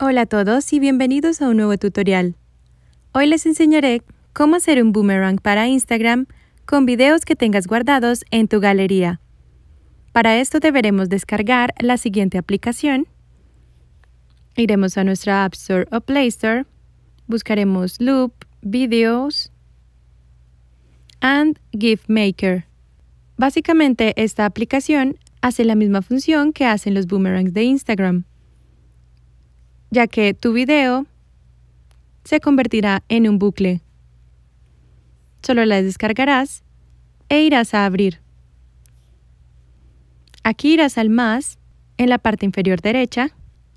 Hola a todos y bienvenidos a un nuevo tutorial. Hoy les enseñaré cómo hacer un boomerang para Instagram con videos que tengas guardados en tu galería. Para esto deberemos descargar la siguiente aplicación. Iremos a nuestra App Store o Play Store. Buscaremos Loop, Videos and GIF Maker. Básicamente esta aplicación hace la misma función que hacen los boomerangs de Instagram ya que tu video se convertirá en un bucle. Solo la descargarás e irás a abrir. Aquí irás al más, en la parte inferior derecha,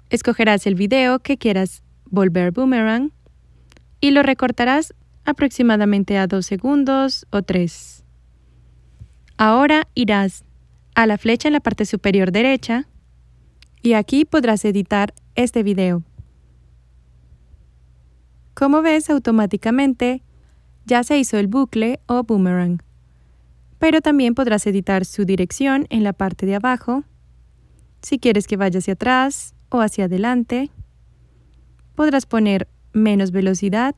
escogerás el video que quieras volver boomerang y lo recortarás aproximadamente a 2 segundos o tres. Ahora irás a la flecha en la parte superior derecha y aquí podrás editar este video. Como ves, automáticamente ya se hizo el bucle o boomerang. Pero también podrás editar su dirección en la parte de abajo. Si quieres que vaya hacia atrás o hacia adelante, podrás poner menos velocidad.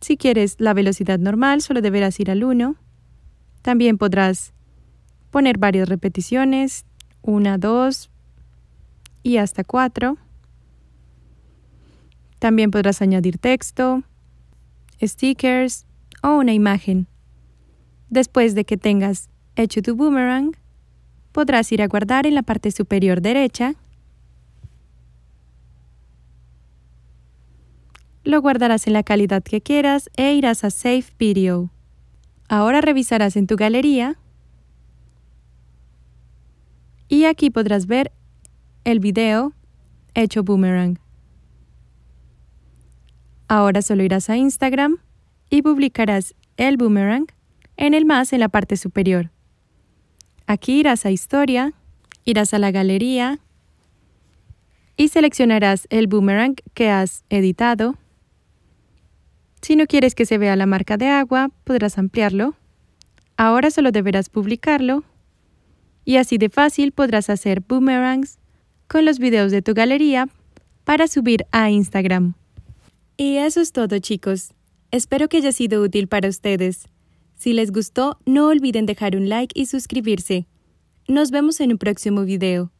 Si quieres la velocidad normal, solo deberás ir al 1. También podrás poner varias repeticiones, 1, 2, y hasta 4. También podrás añadir texto, stickers o una imagen. Después de que tengas hecho tu boomerang, podrás ir a guardar en la parte superior derecha. Lo guardarás en la calidad que quieras e irás a Save Video. Ahora revisarás en tu galería y aquí podrás ver el video hecho boomerang. Ahora solo irás a Instagram y publicarás el boomerang en el más en la parte superior. Aquí irás a Historia, irás a la galería y seleccionarás el boomerang que has editado. Si no quieres que se vea la marca de agua, podrás ampliarlo. Ahora solo deberás publicarlo y así de fácil podrás hacer boomerangs con los videos de tu galería para subir a Instagram. Y eso es todo chicos. Espero que haya sido útil para ustedes. Si les gustó, no olviden dejar un like y suscribirse. Nos vemos en un próximo video.